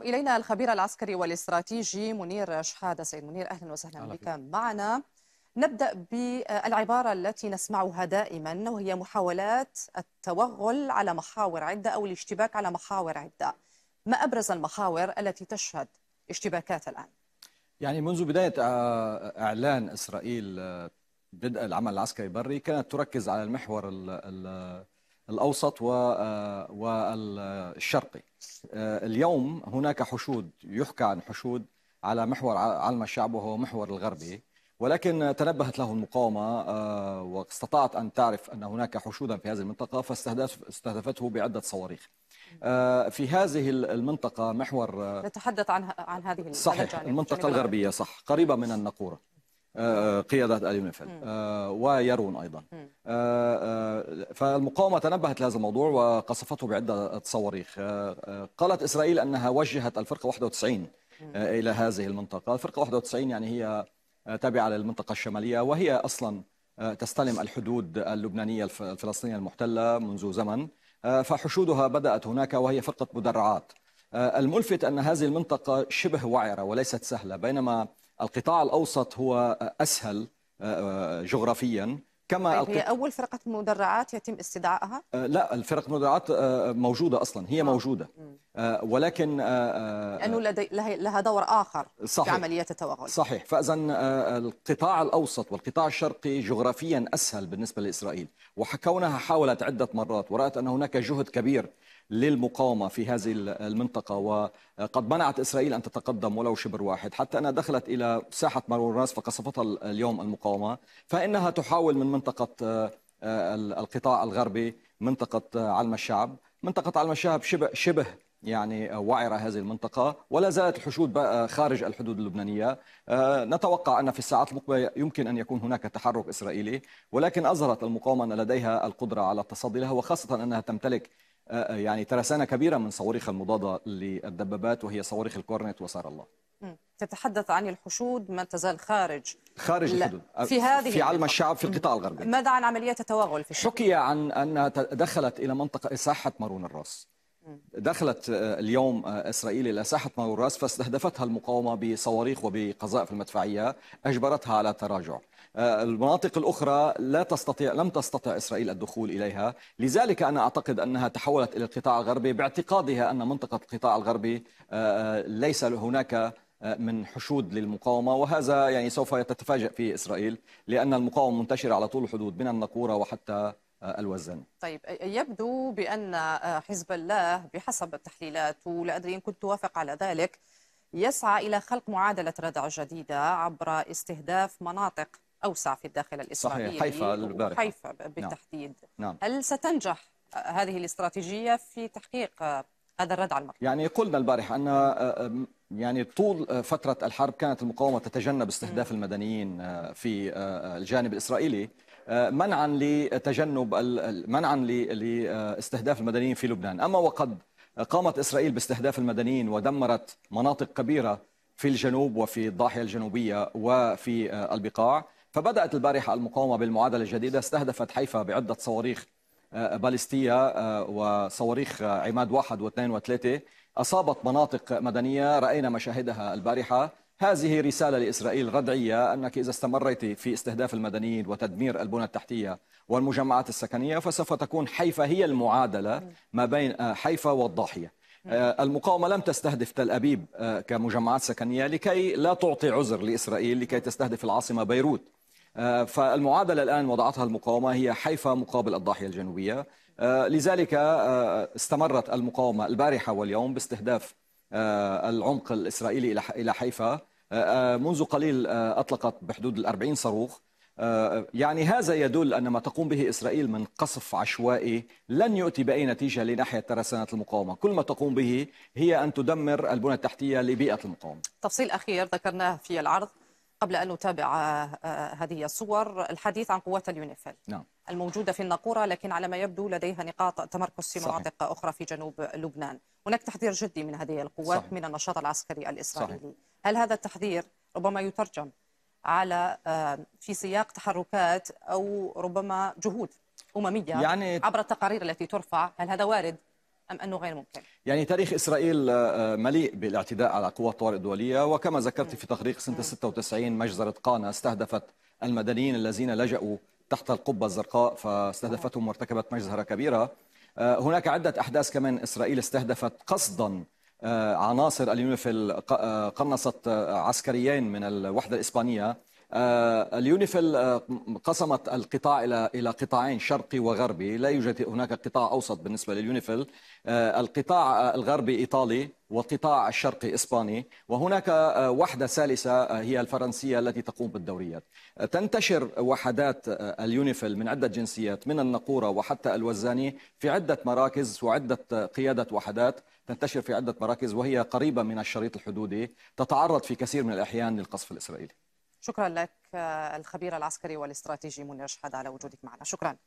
إلينا الخبير العسكري والاستراتيجي منير شحادة سيد منير أهلا وسهلا بك معنا نبدأ بالعبارة التي نسمعها دائما وهي محاولات التوغل على محاور عدة أو الاشتباك على محاور عدة ما أبرز المحاور التي تشهد اشتباكات الآن؟ يعني منذ بداية آه، إعلان إسرائيل آه، بدء العمل العسكري البري كانت تركز على المحور ال ال الاوسط آه، والشرقي آه، اليوم هناك حشود يحكى عن حشود على محور علم الشعب وهو محور الغربي ولكن تنبهت له المقاومة آه، واستطاعت أن تعرف أن هناك حشودا في هذه المنطقة فاستهدفته بعدة صواريخ في هذه المنطقة محور نتحدث عن عن هذه صحيح المنطقة الغربية صح قريبة من النقورة آه، قياده آل آه، ويرون أيضا آه، فالمقاومة تنبهت لهذا الموضوع وقصفته بعدة صواريخ قالت إسرائيل أنها وجهت الفرقة 91 إلى هذه المنطقة الفرقة 91 يعني هي تابعة للمنطقة الشمالية وهي أصلا تستلم الحدود اللبنانية الفلسطينية المحتلة منذ زمن فحشودها بدأت هناك وهي فرقة مدرعات الملفت أن هذه المنطقة شبه وعرة وليست سهلة بينما القطاع الاوسط هو اسهل آه، آه، جغرافيا كما طيب هي اول فرقه المدرعات يتم استدعائها آه، لا الفرق المدرعات آه، موجوده اصلا هي آه. موجوده آه ولكن آه،, آه لانه لدي لها دور اخر صحيح. في عمليه التوغل صحيح فاذا القطاع الاوسط والقطاع الشرقي جغرافيا اسهل بالنسبه لاسرائيل وكونها حاولت عده مرات ورات ان هناك جهد كبير للمقاومة في هذه المنطقة وقد منعت إسرائيل أن تتقدم ولو شبر واحد حتى أنها دخلت إلى ساحة مرور الراس فقصفتها اليوم المقاومة فإنها تحاول من منطقة منطقه آه، آه، القطاع الغربي منطقه آه، علم الشعب منطقه علم الشعب شبه شبه يعني وعرة هذه المنطقة ولا زالت الحشود خارج الحدود اللبنانية نتوقع أن في الساعات المقبلة يمكن أن يكون هناك تحرك إسرائيلي ولكن أظهرت المقاومة أن لديها القدرة على التصدي لها وخاصة أنها تمتلك يعني ترسانة كبيرة من صواريخ المضادة للدبابات وهي صواريخ الكورنت وسار الله تتحدث عن الحشود ما تزال خارج خارج الحدود في هذه في علم الشعب في القطاع الغربي ماذا عن عمليات التوغل في حكي عن انها دخلت الى منطقه ساحه مارون الراس دخلت اليوم اسرائيل الى ساحه مارون الراس فاستهدفتها المقاومه بصواريخ وبقذائف المدفعيه اجبرتها على تراجع المناطق الأخرى لا تستطيع لم تستطع إسرائيل الدخول إليها لذلك أنا أعتقد أنها تحولت إلى القطاع الغربي باعتقادها أن منطقة القطاع الغربي ليس هناك من حشود للمقاومة وهذا يعني سوف تتفاجأ فيه إسرائيل لأن المقاومة منتشرة على طول الحدود من النقورة وحتى آه، الوزن طيب يبدو بأن آه، حزب الله بحسب التحليلات ولا أدري إن كنت توافق على ذلك يسعى إلى خلق معادلة ردع جديدة عبر استهداف مناطق أوسع في الداخل الإسرائيلي صحيح حيفا البارحة حيفا نعم. بالتحديد نعم. نعم. هل ستنجح آه، هذه الاستراتيجية في تحقيق هذا الردع المطلوب يعني قلنا البارحة أن يعني طول آه، فترة الحرب كانت المقاومة تتجنب استهداف المدنيين آه، في آه، الجانب الإسرائيلي منعا لتجنب منعا لاستهداف المدنيين في لبنان أما وقد قامت إسرائيل باستهداف المدنيين ودمرت مناطق كبيرة في الجنوب وفي الضاحية الجنوبية وفي البقاع فبدأت البارحة المقاومة بالمعادلة الجديدة استهدفت حيفا بعدة صواريخ آه، باليستية آه، وصواريخ آه، عماد واحد واثنين وثلاثة أصابت مناطق مدنية رأينا مشاهدها البارحة هذه رسالة لإسرائيل ردعية أنك إذا استمريت في استهداف المدنيين وتدمير البنى التحتية والمجمعات السكنية فسوف تكون حيفا هي المعادلة ما بين حيفا والضاحية المقاومة لم تستهدف تل أبيب كمجمعات سكنية لكي لا تعطي عذر لإسرائيل لكي تستهدف العاصمة بيروت آه، فالمعادلة الآن وضعتها المقاومة هي حيفا مقابل الضاحية الجنوبية آه، لذلك آه، استمرت المقاومة البارحة واليوم باستهداف العمق الإسرائيلي إلى حيفا منذ قليل أطلقت بحدود الأربعين صاروخ يعني هذا يدل أن ما تقوم به إسرائيل من قصف عشوائي لن يؤتي بأي نتيجة لناحية ترسانات المقاومة كل ما تقوم به هي أن تدمر البنى التحتية لبيئة المقاومة تفصيل أخير ذكرناه في العرض قبل أن نتابع آه، آه، هذه الصور الحديث عن قوات اليونيفيل نعم. الموجودة في الناقورة لكن على ما يبدو لديها نقاط تمركز في مناطق أخرى في جنوب لبنان هناك تحذير جدي من هذه القوات صحيح. من النشاط العسكري الإسرائيلي صحيح. هل هذا التحذير ربما يترجم على آه، في سياق تحركات أو ربما جهود أممية يعني عبر التقارير التي ترفع هل هذا وارد؟ أم أنه غير ممكن؟ يعني تاريخ إسرائيل آه، آه، مليء بالاعتداء على قوات الطوارئ الدولية وكما ذكرت في تقرير سنة 96 مجزرة قانا استهدفت المدنيين الذين لجأوا تحت القبة الزرقاء فاستهدفتهم وارتكبت مجزرة كبيرة آه، هناك عدة أحداث كمان إسرائيل استهدفت قصدا عناصر اليونيفيل قنصت عسكريين من الوحدة الإسبانية آه، اليونيفيل آه، قسمت القطاع الى الى قطاعين شرقي وغربي، لا يوجد هناك قطاع اوسط بالنسبه لليونيفيل، آه، القطاع الغربي ايطالي والقطاع الشرقي اسباني، وهناك وحده ثالثه هي الفرنسيه التي تقوم بالدوريات. تنتشر وحدات اليونيفيل من عده جنسيات من النقوره وحتى الوزاني في عده مراكز وعده قياده وحدات تنتشر في عده مراكز وهي قريبه من الشريط الحدودي، تتعرض في كثير من الاحيان للقصف الاسرائيلي. شكرا لك آه، الخبير العسكري والاستراتيجي منير شحاد على وجودك معنا شكرا